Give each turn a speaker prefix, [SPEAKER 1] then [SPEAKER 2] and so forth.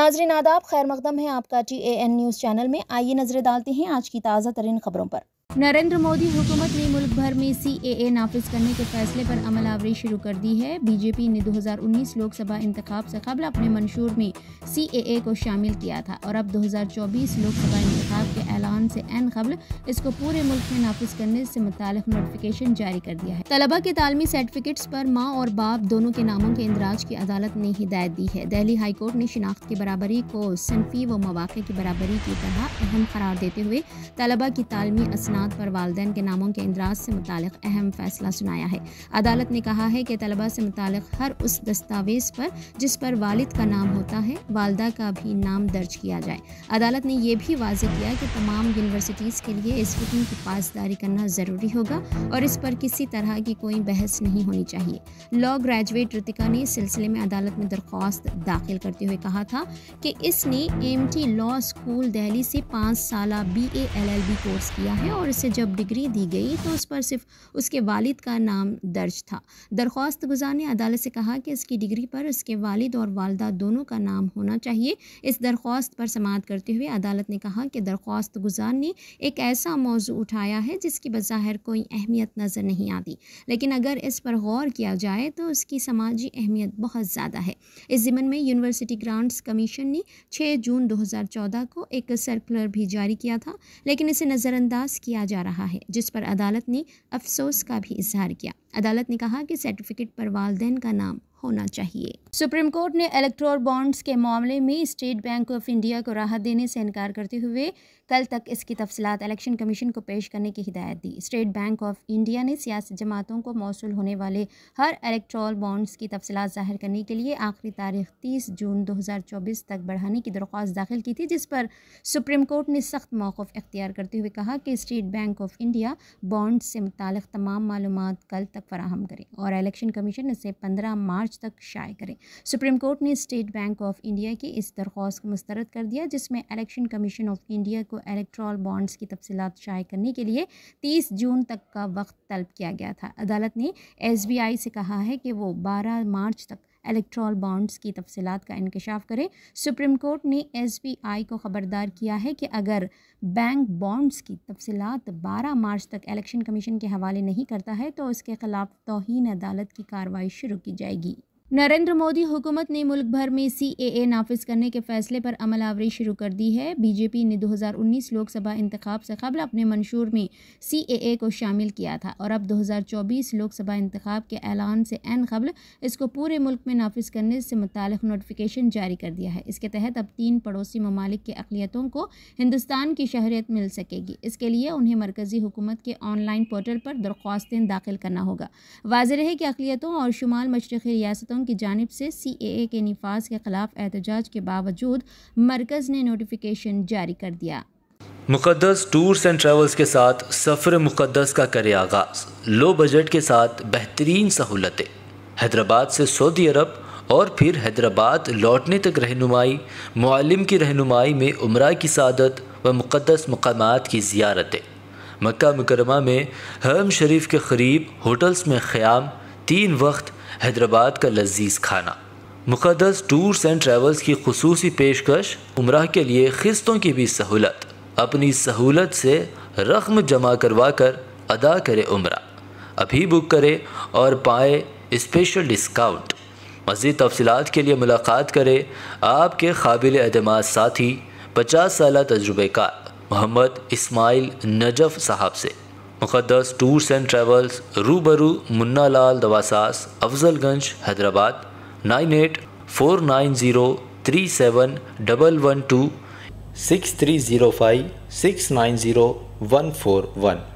[SPEAKER 1] नाजरीन आदाब खैर मकदम है आपका T A N news channel में आइए नज़रें डालते हैं आज की ताज़ा तरीन खबरों पर नरेंद्र मोदी हुकूमत ने मुल्क भर में ए नाफिज करने के फैसले पर अमल आवरी शुरू कर दी है बीजेपी ने 2019 लोकसभा इंतखाब से कबल अपने मंशूर में ए को शामिल किया था और अब 2024 लोकसभा इंतखाब के ऐलान से एन कबल इसको पूरे मुल्क में नाफिज करने से मुतल नोटिफिकेशन जारी कर दिया है तलबा के तालमी सर्टिफिकेट्स पर माँ और बाप दोनों के नामों के इंदराज की अदालत ने हिदायत दी है दिल्ली हाईकोर्ट ने शिनाख्त की बराबरी को सनफी व मौाक़े की बराबरी की तरह अहम करार देते हुए तलबा की तालमी असना तैनात पर वालदेन के नामों के इंदराज से मुतक अहम फैसला सुनाया है अदालत ने कहा है कि तलबा से मुतल हर उस दस्तावेज़ पर जिस पर वालद का नाम होता है वालदा का भी नाम दर्ज किया जाए अदालत ने यह भी वाज किया कि तमाम यूनिवर्सिटीज़ के लिए इस हुक्म की पासदारी करना ज़रूरी होगा और इस पर किसी तरह की कोई बहस नहीं होनी चाहिए लॉ ग्रेजुएट रितिका ने सिलसिले में अदालत में दरख्वास्त दाखिल करते हुए कहा था कि इसने M T law school Delhi से पाँच साल B L L B course किया है और उसे जब डिग्री दी गई तो उस पर सिर्फ उसके वालिद का नाम दर्ज था दरख्वास्त गुजार ने अदालत से कहा कि इसकी डिग्री पर उसके वालिद और वालदा दोनों का नाम होना चाहिए इस दरख्वास्त पर समात करते हुए अदालत ने कहा कि दरख्वास्त गुजार ने एक ऐसा मौजू उठाया है जिसकी बज़ाहिर कोई अहमियत नज़र नहीं आती लेकिन अगर इस पर गौर किया जाए तो उसकी समाजी अहमियत बहुत ज़्यादा है इस ज़िमन में यूनिवर्सिटी ग्रांट्स कमीशन ने छः जून चौदह को एक सर्कुलर भी जारी किया था लेकिन इसे नज़रअंदाज किया किया जा रहा है जिस पर अदालत ने अफसोस का भी इजहार किया अदालत ने कहा कि सर्टिफिकेट पर वालदेन का नाम होना चाहिए सुप्रीम कोर्ट ने इलेक्ट्रोल बॉन्ड्स के मामले में स्टेट बैंक ऑफ इंडिया को राहत देने से इनकार करते हुए कल तक इसकी तफसलत इलेक्शन कमीशन को पेश करने की हिदायत दी स्टेट बैंक ऑफ इंडिया ने सियासी जमातों को मौसू होने वाले हर इलेक्ट्रोल बॉन्ड्स की तफसलत जाहिर करने के लिए आखिरी तारीख तीस जून दो हज़ार चौबीस तक बढ़ाने की दरख्वास्त दाखिल की थी जिस पर सुप्रीम कोर्ट ने सख्त मौक़ अख्तियार करते हुए कहा कि State Bank of India bonds से मुतल तमाम मालूम कल तक फराहम करें और इलेक्शन कमीशन इसे पंद्रह मार्च मार्च तक शाये करें सुप्रीम कोर्ट ने स्टेट बैंक ऑफ इंडिया की इस दरख्वास्त को मुस्तरद कर दिया जिसमें इलेक्शन कमीशन ऑफ इंडिया को इलेक्ट्रॉल बॉन्ड्स की तफसीत शाये करने के लिए तीस जून तक का वक्त तलब किया गया था अदालत ने एस से कहा है कि वो बारह मार्च तक इलेक्ट्रॉल बॉन्ड्स की तफसलत का इंकशाफ करें सुप्रीम कोर्ट ने एस बी आई को ख़बरदार किया है कि अगर बैंक बॉन्ड्स की तफसलत बारह मार्च तक इलेक्शन कमीशन के हवाले नहीं करता है तो उसके खिलाफ तोहन अदालत की कार्रवाई शुरू की जाएगी नरेंद्र मोदी हुकूमत ने मुल्क भर में सी ए ए नाफिज करने के फैसले पर अमल आवरी शुरू कर दी है बीजेपी ने 2019 लोकसभा इंतखब से कबल अपने मंशूर में सी ए ए को शामिल किया था और अब 2024 लोकसभा इंतखब के ऐलान से एन कबल इसको पूरे मुल्क में नाफिज करने से मुतल नोटिफिकेशन जारी कर दिया है इसके तहत अब तीन पड़ोसी ममालिक के अकलीतों को हिंदुस्तान की शहरीत मिल सकेगी इसके लिए उन्हें मरकज़ी हुकूमत के ऑनलाइन पोर्टल पर दरख्वास्तें दाखिल करना होगा वाजह है कि अकलीतों और शुमाल मशरक़ी रियासतों संघ की जानब से सी ए ए के नफाज के खिलाफ एहतजाज के बावजूद मरकज़ ने नोटिफिकेशन जारी कर दिया
[SPEAKER 2] मुकदस टूर्स एंड ट्रैवल्स के साथ सफ़र मुकदस का करे आगाज़ लो बजट के साथ बेहतरीन सहूलतें हैदराबाद से सऊदी अरब और फिर हैदराबाद लौटने तक रहनुमाई मालम की रहनुमाई में उम्र की सदत व मुक़दस मकाम की जीारतें मक् मकरमा में हरम शरीफ के करीब होटल्स में ख़्याम तीन वक्त हैदराबाद का लजीज खाना मुकदस टूर्स एंड ट्रैवल्स की खसूस पेशकश उम्र के लिए खस्तों की भी सहूलत अपनी सहूलत से रकम जमा करवा कर अदा करे उम्र अभी बुक करे और पाए स्पेशल डिस्काउंट मज़ीद तफसलत के लिए मुलाकात करे आपके काबिल अहतम साथी पचास साल तजुर्बेकार मोहम्मद इसमाइल नजफ़ साहब से मुक़दस टूर्स एंड ट्रैवल्स रूबरू मुन्ना लाल दवासास Afzalgunj Hyderabad nine eight four nine zero three seven double one two six three zero five six nine zero one four one